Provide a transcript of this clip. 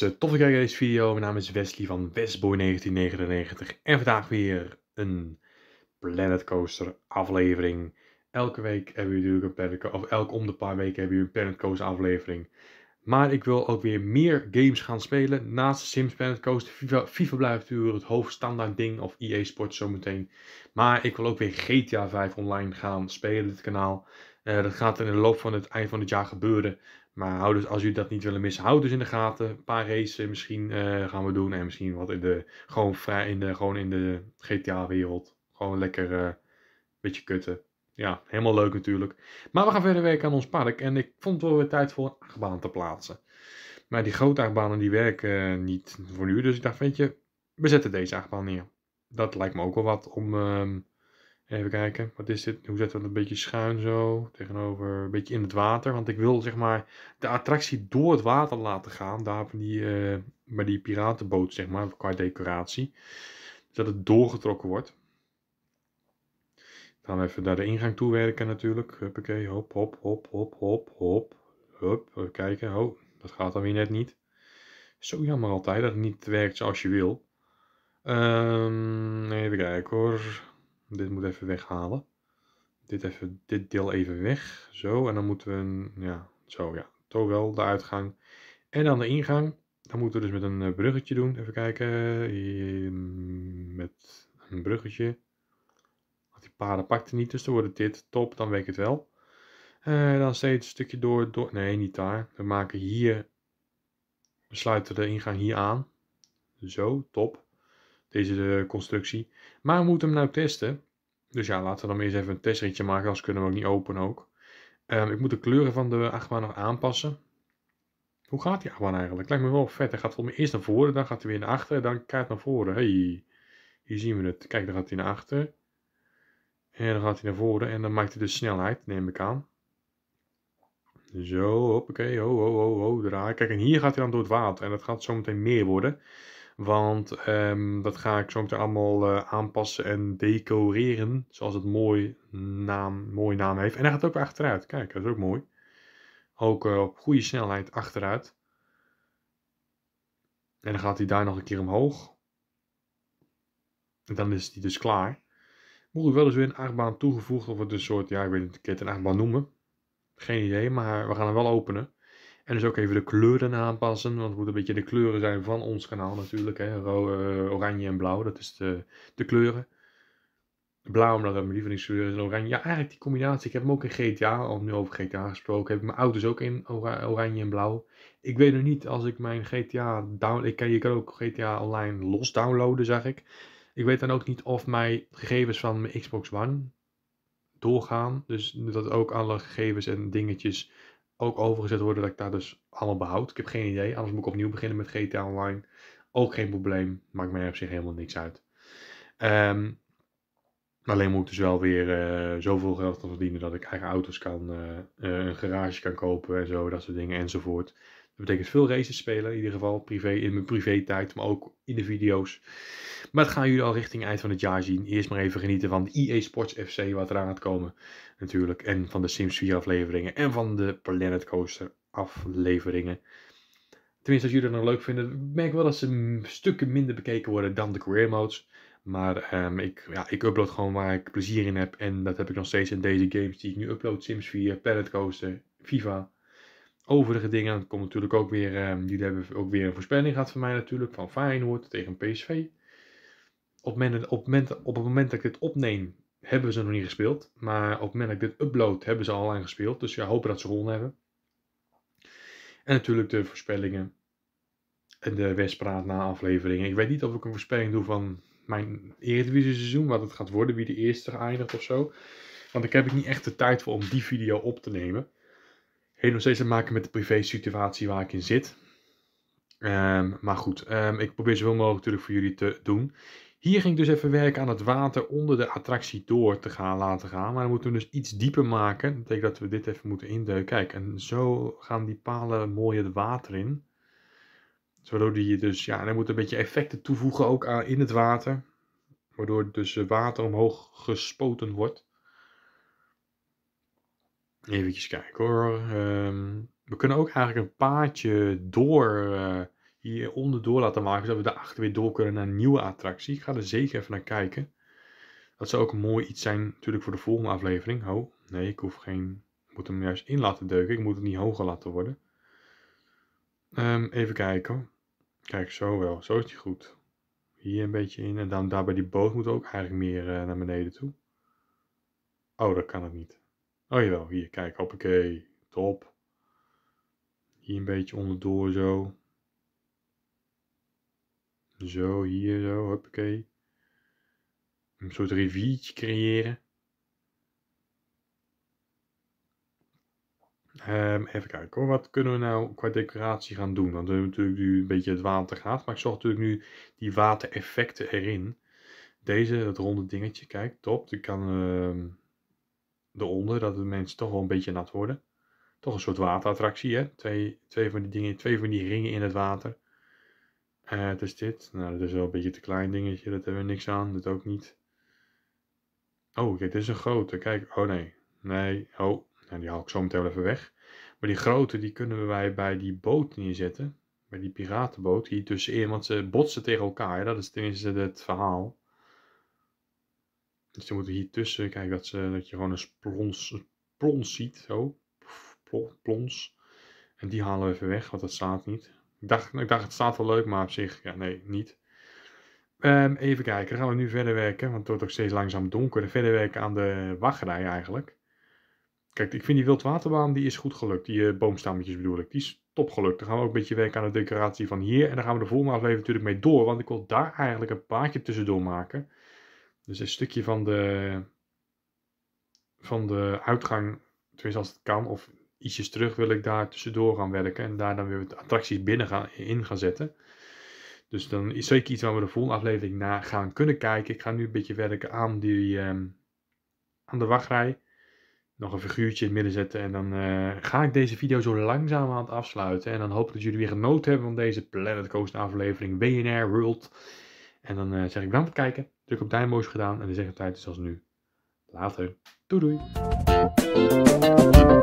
mensen, eh, tof dat kijken naar deze video. Mijn naam is Wesley van Westboy1999 en vandaag weer een Planet Coaster aflevering. Elke week hebben we natuurlijk een Planet Coaster, of elk om de paar weken hebben we een Planet Coaster aflevering. Maar ik wil ook weer meer games gaan spelen. Naast Sims Planet Coaster, FIFA, blijft natuurlijk het hoofdstandaard ding of EA Sports zometeen. Maar ik wil ook weer GTA 5 online gaan spelen, dit kanaal. Eh, dat gaat in de loop van het eind van het jaar gebeuren. Maar hou dus, als u dat niet willen missen, houd dus in de gaten. Een paar races misschien eh, gaan we doen. En misschien wat in de, gewoon vrij in de, gewoon in de GTA-wereld. Gewoon lekker eh, een beetje kutten. Ja, helemaal leuk natuurlijk. Maar we gaan verder werken aan ons park. En ik vond wel weer tijd voor een achtbaan te plaatsen. Maar die grote achtbanen die werken eh, niet voor nu. Dus ik dacht, weet je, we zetten deze achtbaan neer. Dat lijkt me ook wel wat om ehm, Even kijken, wat is dit? Hoe zetten we het een beetje schuin zo? Tegenover, een beetje in het water. Want ik wil zeg maar de attractie door het water laten gaan. Daar bij die, eh, bij die piratenboot zeg maar, qua decoratie. Dus dat het doorgetrokken wordt. Dan gaan we even naar de ingang toe werken natuurlijk. Huppakee, hop, hop, hop, hop, hop, hop. Hup, even kijken. Oh, dat gaat dan weer net niet. Zo jammer altijd dat het niet werkt zoals je wil. Ehm, even kijken hoor. Dit moet even weghalen. Dit, even, dit deel even weg. Zo, en dan moeten we een, ja, zo ja, toch wel de uitgang. En dan de ingang. Dan moeten we dus met een eh, bruggetje doen. Even kijken. Met een bruggetje. Want die paarden pakten niet, dus dan wordt het dit. Top, dan weet ik het wel. En eh, dan steeds een stukje door, door. Nee, niet daar. We maken hier. We sluiten de ingang hier aan. Zo, top deze eh, constructie. Maar we moeten hem nou testen. Dus ja, laten we dan eerst even een testritje maken, anders kunnen we ook niet open ook. Ehm, ik moet de kleuren van de achtbaan nog aanpassen. Hoe gaat die achtbaan eigenlijk? Lijkt me wel vet. Hij gaat voor me eerst naar voren, dan gaat hij weer naar achteren, dan kaart naar voren. Hey, hier zien we het. Kijk, dan gaat hij naar achter. En dan gaat hij naar voren en dan maakt hij de snelheid, neem ik aan. Zo, hoppakee, ho, ho, ho, ho, draai. Kijk, en hier gaat hij dan door het water en dat gaat zo meteen meer worden. Want ehm, dat ga ik zo meteen allemaal eh, aanpassen en decoreren. Zoals het mooi naam, mooie naam heeft. En hij gaat ook achteruit. Kijk, dat is ook mooi. Ook eh, op goede snelheid achteruit. En dan gaat hij daar nog een keer omhoog. En dan is hij dus klaar. Moet ik wel eens weer een achtbaan toegevoegd. Of het een soort, ja ik weet het, niet het een achtbaan noemen. Geen idee, maar we gaan hem wel openen. En dus ook even de kleuren aanpassen, want het moet een beetje de kleuren zijn van ons kanaal natuurlijk. Hè. Eh, oranje en blauw, dat is de, de kleuren. Blauw omdat dat mijn lievelingskleur is en oranje. Ja, eigenlijk die combinatie. Ik heb hem ook in GTA, al nu over GTA gesproken, heb ik mijn auto's ook in oranje en blauw. Ik weet nog niet als ik mijn GTA down... Ik kan, je kan ook GTA online los downloaden, zeg ik. Ik weet dan ook niet of mijn gegevens van mijn Xbox One doorgaan. Dus dat ook alle gegevens en dingetjes ook overgezet worden dat ik daar dus allemaal behoud. Ik heb geen idee, anders moet ik opnieuw beginnen met GTA Online. Ook geen probleem, maakt mij op zich helemaal niks uit. Ehm, alleen moet ik dus wel weer uh, zoveel geld verdienen dat ik eigen auto's kan, eh, eh, een garage kan kopen en zo, dat soort dingen enzovoort. Dat betekent veel races spelen, in ieder geval privé, in mijn privé tijd, maar ook in de video's. Maar dat gaan jullie al richting eind van het jaar zien. Eerst maar even genieten van de EA Sports FC, wat eraan gaat komen natuurlijk. En van de Sims 4 afleveringen en van de Planet Coaster afleveringen. Tenminste, als jullie dat nog leuk vinden. Ik merk wel dat ze stukken minder bekeken worden dan de career modes. Maar ehm, ik, ja, ik upload gewoon waar ik plezier in heb. En dat heb ik nog steeds in deze games die ik nu upload. Sims 4, Planet Coaster, FIFA overige dingen, dat komt natuurlijk ook weer, ehm, jullie hebben ook weer een voorspelling gehad van mij natuurlijk, van Feyenoord tegen PSV. Op, men, op, op het moment dat ik dit opneem, hebben ze nog niet gespeeld. Maar op het moment dat ik dit upload, hebben ze al lang gespeeld. Dus ja, hopen dat ze gewonnen hebben. En natuurlijk de voorspellingen en de wedstrijd na afleveringen. Ik weet niet of ik een voorspelling doe van mijn Eredivisie seizoen, wat het gaat worden, wie de eerste eindigt of zo. Want ik heb ik niet echt de tijd voor om die video op te nemen heeft nog steeds te maken met de privé-situatie waar ik in zit. Ehm, maar goed, ehm, ik probeer zoveel mogelijk natuurlijk voor jullie te doen. Hier ging ik dus even werken aan het water onder de attractie door te gaan laten gaan. Maar dan moeten we dus iets dieper maken. Dat betekent dat we dit even moeten induiken. Kijk, en zo gaan die palen mooi het water in. Waardoor die dus, ja, dan moet een beetje effecten toevoegen ook aan, in het water. Waardoor dus water omhoog gespoten wordt. Even kijken hoor. Ehm, we kunnen ook eigenlijk een paadje door uh, hier door laten maken. Zodat we daarachter weer door kunnen naar een nieuwe attractie. Ik ga er zeker even naar kijken. Dat zou ook een mooi iets zijn natuurlijk voor de volgende aflevering. Oh, nee, ik hoef geen... Ik moet hem juist in laten deuken. Ik moet het niet hoger laten worden. Ehm, even kijken. Kijk, zo wel. Zo is die goed. Hier een beetje in. En dan daar bij die boot moet ook eigenlijk meer eh, naar beneden toe. Oh, dat kan het niet. Oh jawel, hier, kijk, hoppakee, top. Hier een beetje onderdoor zo. Zo, hier zo, hoppakee. Een soort riviertje creëren. Ehm, even kijken hoor, wat kunnen we nou qua decoratie gaan doen? Want we hebben natuurlijk nu een beetje het water gehad, maar ik zocht natuurlijk nu die watereffecten erin. Deze, dat ronde dingetje, kijk, top. die kan... Ehm, eronder, dat de mensen toch wel een beetje nat worden. Toch een soort waterattractie, hè? Twee, twee van die dingen, twee van die ringen in het water. Uh, het is dit. Nou, dat is wel een beetje te klein dingetje. Dat hebben we niks aan. Dat ook niet. Oh, kijk, dit is een grote. Kijk, oh nee. Nee, oh. Nou, die haal ik zo meteen wel even weg. Maar die grote, die kunnen wij bij die boot neerzetten. Bij die piratenboot. Die tussenin, want ze botsen tegen elkaar. Dat is tenminste het verhaal. Dus dan moeten hier tussen, kijken dat, ze, dat je gewoon een plons, plons ziet. Zo. Plons. En die halen we even weg, want dat staat niet. Ik dacht, ik dacht het staat wel leuk, maar op zich, ja, nee, niet. Ehm, even kijken, dan gaan we nu verder werken, want het wordt ook steeds langzaam donker. Verder werken aan de wachtrij eigenlijk. Kijk, ik vind die wildwaterbaan, die is goed gelukt. Die eh, boomstammetjes bedoel ik, die is top gelukt. Dan gaan we ook een beetje werken aan de decoratie van hier. En dan gaan we de volgende aflevering natuurlijk mee door, want ik wil daar eigenlijk een paardje tussendoor maken. Dus een stukje van de, van de uitgang, tenminste als het kan, of ietsjes terug wil ik daar tussendoor gaan werken. En daar dan weer de attracties binnen gaan, in gaan zetten. Dus dan is zeker iets waar we de volgende aflevering naar gaan kunnen kijken. Ik ga nu een beetje werken aan, die, ehm, aan de wachtrij. Nog een figuurtje in het midden zetten. En dan eh, ga ik deze video zo langzaam aan het afsluiten. En dan hoop ik dat jullie weer genoten hebben van deze Planet Coast aflevering BNR World. En dan eh, zeg ik dan voor het kijken. Druk op duimpjes gedaan. En dan zeg ik altijd zoals nu. Later. Doei doei.